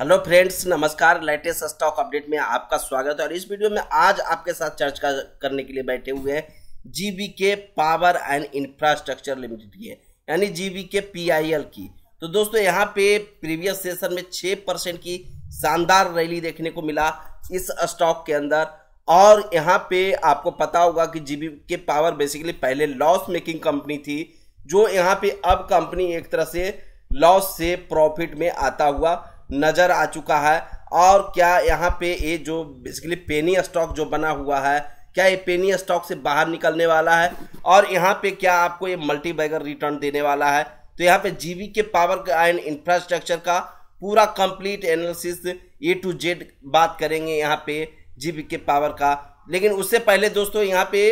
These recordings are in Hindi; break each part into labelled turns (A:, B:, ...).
A: हेलो फ्रेंड्स नमस्कार लेटेस्ट स्टॉक अपडेट में आपका स्वागत है और इस वीडियो में आज आपके साथ चर्चा करने के लिए बैठे हुए हैं GBK power and infrastructure limited की यानी जीबीके पीआईएल की तो दोस्तों यहाँ पे प्रीवियस सेशन में छः परसेंट की शानदार रैली देखने को मिला इस स्टॉक के अंदर और यहाँ पे आपको पता होगा कि जी के पावर बेसिकली पहले लॉस मेकिंग कंपनी थी जो यहाँ पे अब कंपनी एक तरह से लॉस से प्रॉफिट में आता हुआ नज़र आ चुका है और क्या यहाँ पे ये जो बेसिकली पेनी स्टॉक जो बना हुआ है क्या ये पेनी स्टॉक से बाहर निकलने वाला है और यहाँ पे क्या आपको ये मल्टी बैगर रिटर्न देने वाला है तो यहाँ पे जीवी के पावर एंड इंफ्रास्ट्रक्चर का पूरा complete analysis A to Z बात करेंगे यहाँ पे जीवी के पावर का लेकिन उससे पहले दोस्तों यहाँ पे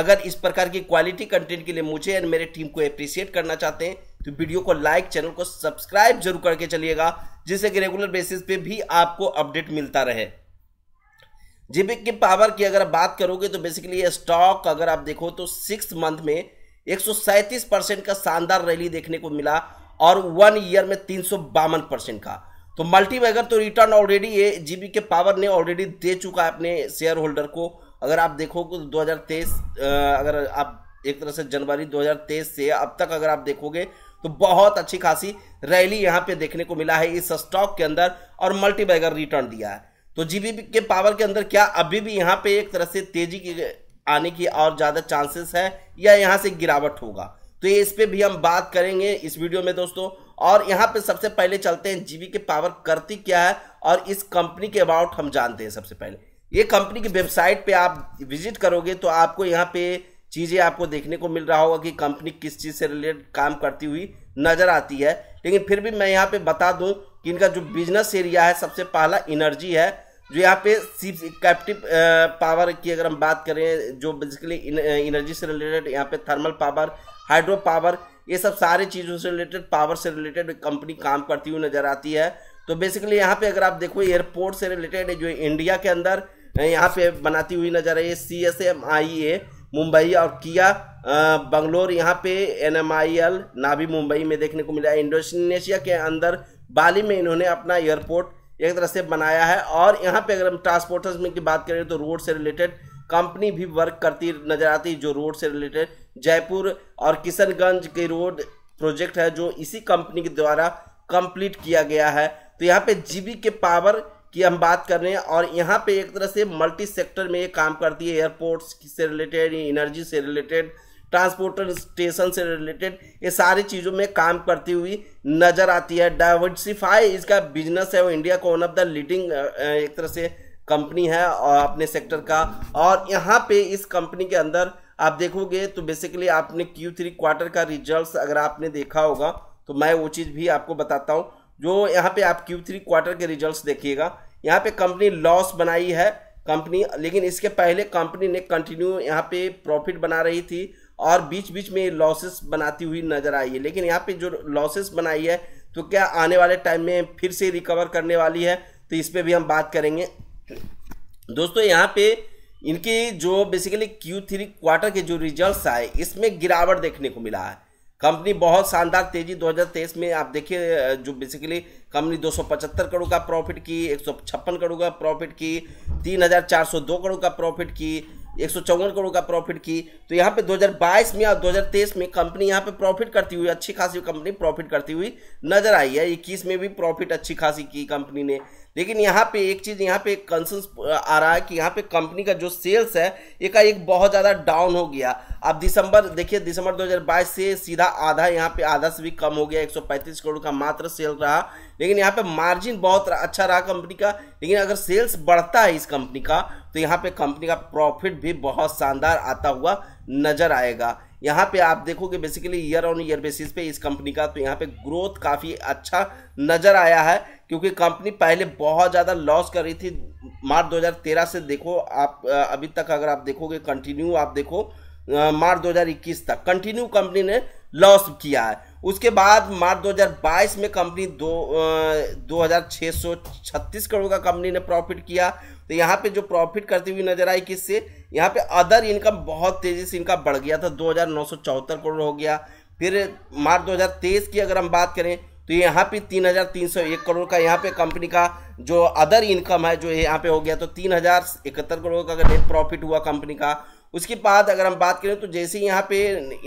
A: अगर इस प्रकार की क्वालिटी कंटेंट के लिए मुझे एंड मेरे टीम को अप्रिसिएट करना चाहते हैं तो वीडियो को लाइक चैनल को सब्सक्राइब जरूर करके चलिएगा जिससे कि रेगुलर बेसिस पे भी आपको अपडेट मिलता रहे जीबीक की पावर की अगर बात करोगे तो बेसिकली स्टॉक अगर आप देखो तो सिक्स मंथ में एक परसेंट का शानदार रैली देखने को मिला और वन ईयर में तीन परसेंट का तो मल्टीवैगर तो रिटर्न ऑलरेडी ये जीबी के पावर ने ऑलरेडी दे चुका है अपने शेयर होल्डर को अगर आप देखोगे तो दो अगर आप एक तरह से जनवरी 2023 से अब तक अगर आप देखोगे तो बहुत अच्छी खासी रैली यहाँ पे देखने को मिला है इस स्टॉक के अंदर और मल्टीबैगर रिटर्न दिया है तो जीबी के पावर के अंदर क्या अभी भी यहाँ पे एक तरह से तेजी की आने की और ज़्यादा चांसेस है या यहाँ से गिरावट होगा तो ये इस पर भी हम बात करेंगे इस वीडियो में दोस्तों और यहाँ पे सबसे पहले चलते हैं जीबी के पावर करती क्या है और इस कंपनी के अबाउट हम जानते हैं सबसे पहले ये कंपनी की वेबसाइट पे आप विजिट करोगे तो आपको यहाँ पे चीज़ें आपको देखने को मिल रहा होगा कि कंपनी किस चीज़ से रिलेटेड काम करती हुई नज़र आती है लेकिन फिर भी मैं यहाँ पे बता दूँ कि इनका जो बिजनेस एरिया है सबसे पहला इनर्जी है जो यहाँ पे कैप्टिव पावर की अगर हम बात करें जो बेसिकली इनर्जी से रिलेटेड यहाँ पे थर्मल पावर हाइड्रो पावर ये सब सारे चीज़ों से रिलेटेड पावर से रिलेटेड कंपनी काम करती हुई नज़र आती है तो बेसिकली यहाँ पे अगर आप देखो एयरपोर्ट से रिलेटेड जो इंडिया के अंदर यहाँ पे बनाती हुई नज़र आई है C S M I A Mumbai और किया बंगलोर यहाँ पे N M I L Navi Mumbai में देखने को मिला है इंडोनेशिया के अंदर बाली में इन्होंने अपना एयरपोर्ट एक तरह से बनाया है और यहाँ पे अगर हम ट्रांसपोर्टर्स में की बात करें तो रोड से रिलेटेड कंपनी भी वर्क करती नजर आती जो रोड से रिलेटेड जयपुर और किशनगंज के रोड प्रोजेक्ट है जो इसी कंपनी के द्वारा कंप्लीट किया गया है तो यहाँ पे जीबी के पावर की हम बात कर रहे हैं और यहाँ पे एक तरह से मल्टी सेक्टर में ये काम करती है एयरपोर्ट्स से रिलेटेड एनर्जी से रिलेटेड स्टेशन से रिलेटेड ये सारी चीज़ों में काम करती हुई नज़र आती है डाइवर्सिफाई इसका बिजनेस है वो इंडिया का वन ऑफ द लीडिंग एक तरह से कंपनी है और अपने सेक्टर का और यहाँ पे इस कंपनी के अंदर आप देखोगे तो बेसिकली आपने क्यू थ्री क्वार्टर का रिजल्ट अगर आपने देखा होगा तो मैं वो चीज़ भी आपको बताता हूँ जो यहाँ पे आप Q3 क्वार्टर के रिजल्ट्स देखिएगा यहाँ पे कंपनी लॉस बनाई है कंपनी लेकिन इसके पहले कंपनी ने कंटिन्यू यहाँ पे प्रॉफिट बना रही थी और बीच बीच में लॉसेस बनाती हुई नज़र आई है लेकिन यहाँ पे जो लॉसेस बनाई है तो क्या आने वाले टाइम में फिर से रिकवर करने वाली है तो इस पर भी हम बात करेंगे दोस्तों यहाँ पे इनकी जो बेसिकली Q3 क्वार्टर के जो रिजल्ट्स आए इसमें गिरावट देखने को मिला है कंपनी बहुत शानदार तेजी 2023 में आप देखिए जो बेसिकली कंपनी 275 करोड़ का प्रॉफिट की एक करोड़ का प्रॉफिट की 3402 करोड़ का प्रॉफिट की एक करोड़ का प्रॉफिट की तो यहाँ पे 2022 में और 2023 में कंपनी यहाँ पे प्रॉफिट करती हुई अच्छी खासी कंपनी प्रॉफिट करती हुई नजर आई है इक्कीस में भी प्रॉफिट अच्छी खासी की कंपनी ने लेकिन यहाँ पे एक चीज़ यहाँ पे कंसर्स आ रहा है कि यहाँ पे कंपनी का जो सेल्स है एक बहुत ज़्यादा डाउन हो गया अब दिसंबर देखिए दिसंबर 2022 से सीधा आधा यहाँ पे आधा से भी कम हो गया 135 करोड़ का मात्र सेल रहा लेकिन यहाँ पे मार्जिन बहुत अच्छा रहा कंपनी का लेकिन अगर सेल्स बढ़ता है इस कंपनी का तो यहाँ पे कंपनी का प्रॉफिट भी बहुत शानदार आता हुआ नजर आएगा यहाँ पे आप देखोगे basically year on year basis पे इस कंपनी का तो यहाँ पे ग्रोथ काफ़ी अच्छा नज़र आया है क्योंकि कंपनी पहले बहुत ज़्यादा लॉस कर रही थी मार्च 2013 से देखो आप अभी तक अगर आप देखोगे कंटिन्यू आप देखो मार्च 2021 तक कंटिन्यू कंपनी ने लॉस किया है उसके बाद मार्च 2022 में कंपनी दो दो करोड़ का कंपनी ने प्रॉफिट किया तो यहाँ पे जो प्रॉफिट करती हुई नजर आई किससे यहाँ पे अदर इनकम बहुत तेज़ी से इनका बढ़ गया था दो करोड़ हो गया फिर मार्च 2023 की अगर हम बात करें तो यहाँ पे 3,301 करोड़ का यहाँ पे कंपनी का जो अदर इनकम है जो यहाँ पे हो गया तो तीन करोड़ का नेट प्रॉफिट हुआ कंपनी का उसके बाद अगर हम बात करें तो जैसे ही यहाँ पे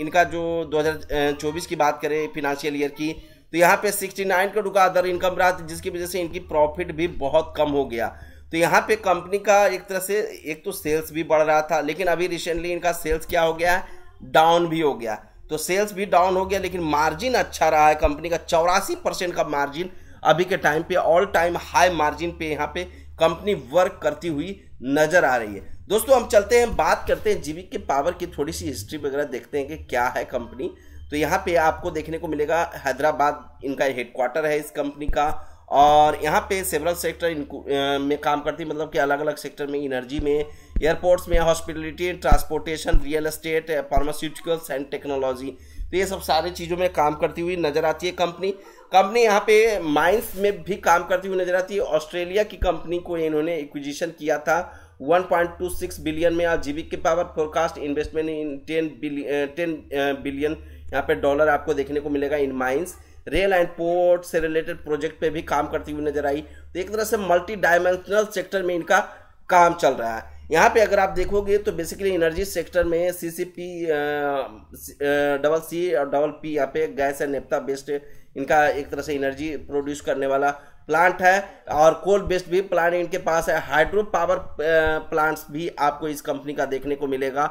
A: इनका जो 2024 की बात करें फिनंशियल ईयर की तो यहाँ पे 69 करोड़ का अदर इनकम रहा जिसकी वजह से इनकी प्रॉफिट भी बहुत कम हो गया तो यहाँ पे कंपनी का एक तरह से एक तो सेल्स भी बढ़ रहा था लेकिन अभी रिसेंटली इनका सेल्स क्या हो गया डाउन भी हो गया तो सेल्स भी डाउन हो गया लेकिन मार्जिन अच्छा रहा है कंपनी का चौरासी परसेंट का मार्जिन अभी के टाइम पे ऑल टाइम हाई मार्जिन पे यहाँ पे कंपनी वर्क करती हुई नजर आ रही है दोस्तों हम चलते हैं बात करते हैं जीवी के पावर की थोड़ी सी हिस्ट्री वगैरह देखते हैं कि क्या है कंपनी तो यहाँ पे आपको देखने को मिलेगा हैदराबाद इनका हेडक्वार्टर है इस कंपनी का और यहाँ पे सेवरल सेक्टर इनको में काम करती मतलब कि अलग अलग सेक्टर में एनर्जी में एयरपोर्ट्स में hospitality transportation real estate pharmaceuticals and technology तो ये सब सारे चीज़ों में काम करती हुई नज़र आती है कंपनी कंपनी यहाँ पे माइंस में भी काम करती हुई नज़र आती है ऑस्ट्रेलिया की कंपनी को इन्होंने एक्विजिशन किया था 1.26 बिलियन में और GB K power forecast investment in ten ten billion यहाँ पे डॉलर आपको देखने को मिलेगा in mines rail and port से रिलेटेड प्रोजेक्ट पे भी काम करती हुई नजर आई तो एक तरह से मल्टी डायमेंशनल सेक्टर में इनका काम चल रहा है यहाँ पे अगर आप देखोगे तो बेसिकली एनर्जी सेक्टर में सी सी पी डबल सी और डबल पी यहाँ पे गैस एंड नेपता बेस्ड इनका एक तरह से एनर्जी प्रोड्यूस करने वाला प्लांट है और कोल बेस्ड भी प्लांट इनके पास है हाइड्रो पावर प्लांट्स भी आपको इस कंपनी का देखने को मिलेगा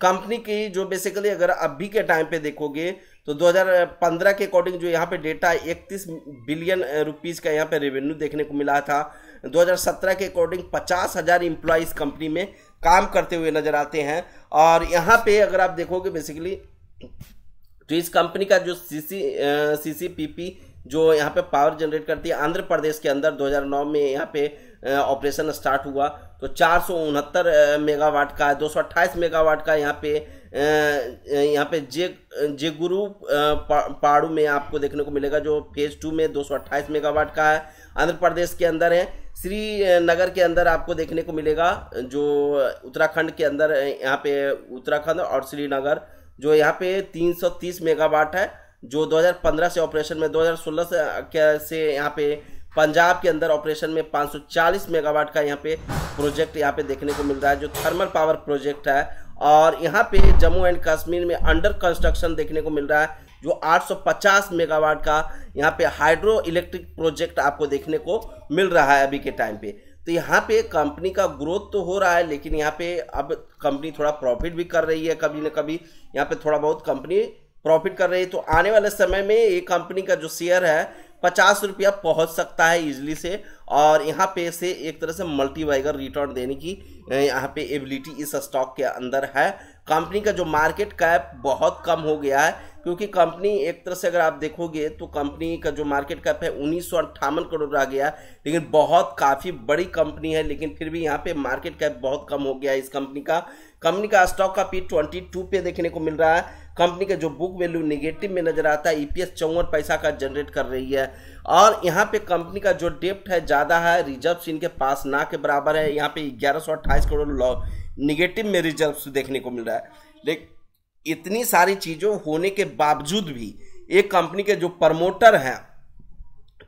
A: कंपनी की जो बेसिकली अगर अभी के टाइम पे देखोगे तो 2015 के अकॉर्डिंग जो यहाँ पे डेटा है इकतीस बिलियन रुपीज़ का यहाँ पे रेवेन्यू देखने को मिला था 2017 के अकॉर्डिंग पचास हज़ार इस कंपनी में काम करते हुए नज़र आते हैं और यहाँ पे अगर आप देखोगे बेसिकली तो इस कंपनी का जो पी पी जो यहाँ पे पावर जनरेट करती है आंध्र प्रदेश के अंदर 2009 में यहाँ पे ऑपरेशन स्टार्ट हुआ तो चार मेगावाट का दो मेगावाट का यहाँ पे यहाँ पे जे जेगुरु पाड़ू में आपको देखने को मिलेगा जो फेज टू में 228 मेगावाट का है आंध्र प्रदेश के अंदर है श्रीनगर के अंदर आपको देखने को मिलेगा जो उत्तराखंड के अंदर यहाँ पे उत्तराखंड और श्रीनगर जो यहाँ पे 330 मेगावाट है जो 2015 से ऑपरेशन में 2016 से से यहाँ पे पंजाब के अंदर ऑपरेशन में 540 मेगावाट का यहाँ पे प्रोजेक्ट यहाँ पे देखने को मिल रहा है जो थर्मल पावर प्रोजेक्ट है और यहाँ पे जम्मू एंड कश्मीर में अंडर कंस्ट्रक्शन देखने को मिल रहा है जो 850 मेगावाट का यहाँ पे हाइड्रो इलेक्ट्रिक प्रोजेक्ट आपको देखने को मिल रहा है अभी के टाइम पे तो यहाँ पे कंपनी का ग्रोथ तो हो रहा है लेकिन यहाँ पे अब कंपनी थोड़ा प्रॉफिट भी कर रही है कभी ना कभी यहाँ पे थोड़ा बहुत कंपनी प्रॉफिट कर रही है तो आने वाले समय में ये कंपनी का जो शेयर है पचास रुपया पहुँच सकता है इजली से और यहाँ पे से एक तरह से मल्टीवाइगर रिटर्न देने की यहाँ पे एबिलिटी इस स्टॉक के अंदर है कंपनी का जो मार्केट कैप बहुत कम हो गया है क्योंकि कंपनी एक तरह से अगर आप देखोगे तो कंपनी का जो मार्केट कैप है उन्नीस करोड़ आ गया लेकिन बहुत काफ़ी बड़ी कंपनी है लेकिन फिर भी यहाँ पे मार्केट कैप बहुत कम हो गया है इस कंपनी का कंपनी का स्टॉक का पी ट्वेंटी टू पे देखने को मिल रहा है कंपनी का जो बुक वैल्यू निगेटिव में नजर आता है ई e पी पैसा का जनरेट कर रही है और यहाँ पे कंपनी का जो डेप्ट है ज़्यादा है रिजर्व इनके पास ना के बराबर है यहाँ पे ग्यारह सौ अट्ठाईस करोड़ लॉ निगेटिव में रिजर्व देखने को मिल रहा है लेकिन इतनी सारी चीज़ों होने के बावजूद भी एक कंपनी के जो प्रमोटर हैं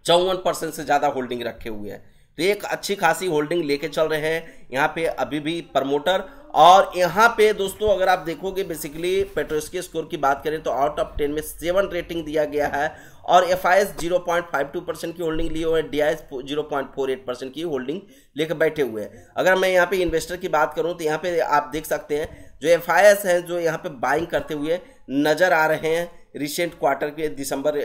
A: चौवन परसेंट से ज़्यादा होल्डिंग रखे हुए हैं तो एक अच्छी खासी होल्डिंग लेके चल रहे हैं यहाँ पे अभी भी प्रमोटर और यहाँ पे दोस्तों अगर आप देखोगे बेसिकली के स्कोर की बात करें तो आउट ऑफ टेन में सेवन रेटिंग दिया गया है और F I S zero point five two percent की होल्डिंग लिए हुए D I S zero point four eight percent की होल्डिंग लेकर बैठे हुए हैं अगर मैं यहाँ पे इन्वेस्टर की बात करूँ तो यहाँ पे आप देख सकते हैं जो एफ आई एस हैं जो यहाँ पे बाइंग करते हुए नज़र आ रहे हैं रिसेंट क्वार्टर के दिसंबर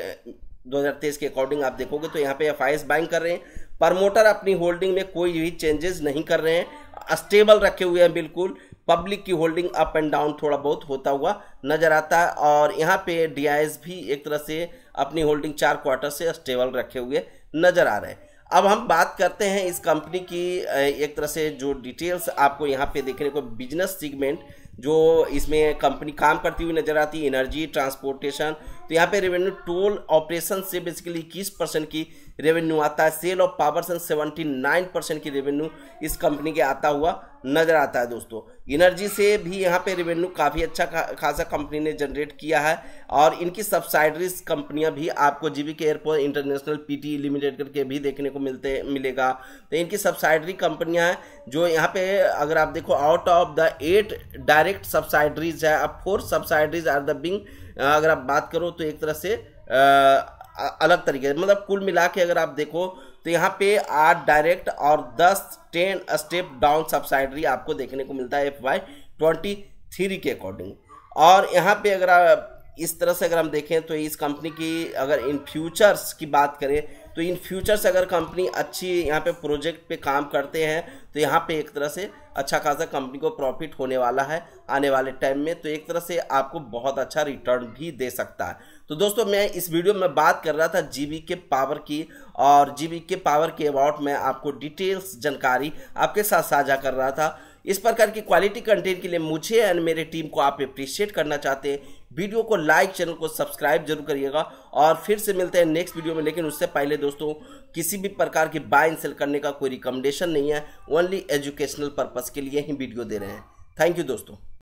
A: दो हज़ार तेईस के अकॉर्डिंग आप देखोगे तो यहाँ पे एफ आई एस बाइंग कर रहे हैं प्रमोटर अपनी होल्डिंग में कोई भी चेंजेस नहीं कर रहे हैं स्टेबल रखे हुए हैं बिल्कुल पब्लिक की होल्डिंग अप एंड डाउन थोड़ा बहुत होता हुआ नजर आता है और यहाँ पे डी भी एक तरह से अपनी होल्डिंग चार क्वार्टर से स्टेबल रखे हुए नजर आ रहे हैं अब हम बात करते हैं इस कंपनी की एक तरह से जो डिटेल्स आपको यहाँ पे देखने को बिजनेस सीगमेंट जो इसमें कंपनी काम करती हुई नज़र आती है एनर्जी ट्रांसपोर्टेशन तो यहाँ पे रेवेन्यू टोल ऑपरेशन से बेसिकली इक्कीस परसेंट की रेवेन्यू आता है सेल ऑफ पावर से सेवेंटी नाइन परसेंट की रेवेन्यू इस कंपनी के आता हुआ नज़र आता है दोस्तों एनर्जी से भी यहाँ पे रेवेन्यू काफ़ी अच्छा खा, खासा कंपनी ने जनरेट किया है और इनकी सब्साइडरीज कंपनियाँ भी आपको जीबी के एयरपोर्ट इंटरनेशनल पी लिमिटेड करके भी देखने को मिलते मिलेगा तो इनकी सब्साइडरी कंपनियाँ हैं जो यहाँ पे अगर आप देखो out of the eight direct subsidiaries है अब four subsidiaries are the being अगर आप बात करो तो एक तरह से अलग तरीके से मतलब कुल मिला के अगर आप देखो तो यहाँ पे आठ डायरेक्ट और दस टेन स्टेप डाउन सब्साइडरी आपको देखने को मिलता है एफ वाई ट्वेंटी थ्री के अकॉर्डिंग और यहाँ पे अगर आप इस तरह से अगर हम देखें तो इस कंपनी की अगर इन फ्यूचर्स की बात करें तो इन फ्यूचर्स अगर कंपनी अच्छी यहाँ पे प्रोजेक्ट पे काम करते हैं तो यहाँ पे एक तरह से अच्छा खासा कंपनी को प्रॉफिट होने वाला है आने वाले टाइम में तो एक तरह से आपको बहुत अच्छा रिटर्न भी दे सकता है तो दोस्तों मैं इस वीडियो में बात कर रहा था जी के पावर की और जी के पावर के अबाउट मैं आपको डिटेल्स जानकारी आपके साथ साझा कर रहा था इस प्रकार की क्वालिटी कंटेंट के लिए मुझे एंड मेरे टीम को आप अप्रिशिएट करना चाहते हैं वीडियो को लाइक चैनल को सब्सक्राइब जरूर करिएगा और फिर से मिलते हैं नेक्स्ट वीडियो में लेकिन उससे पहले दोस्तों किसी भी प्रकार की बाय सेल करने का कोई रिकमेंडेशन नहीं है ओनली एजुकेशनल पर्पज़ के लिए ही वीडियो दे रहे हैं थैंक यू दोस्तों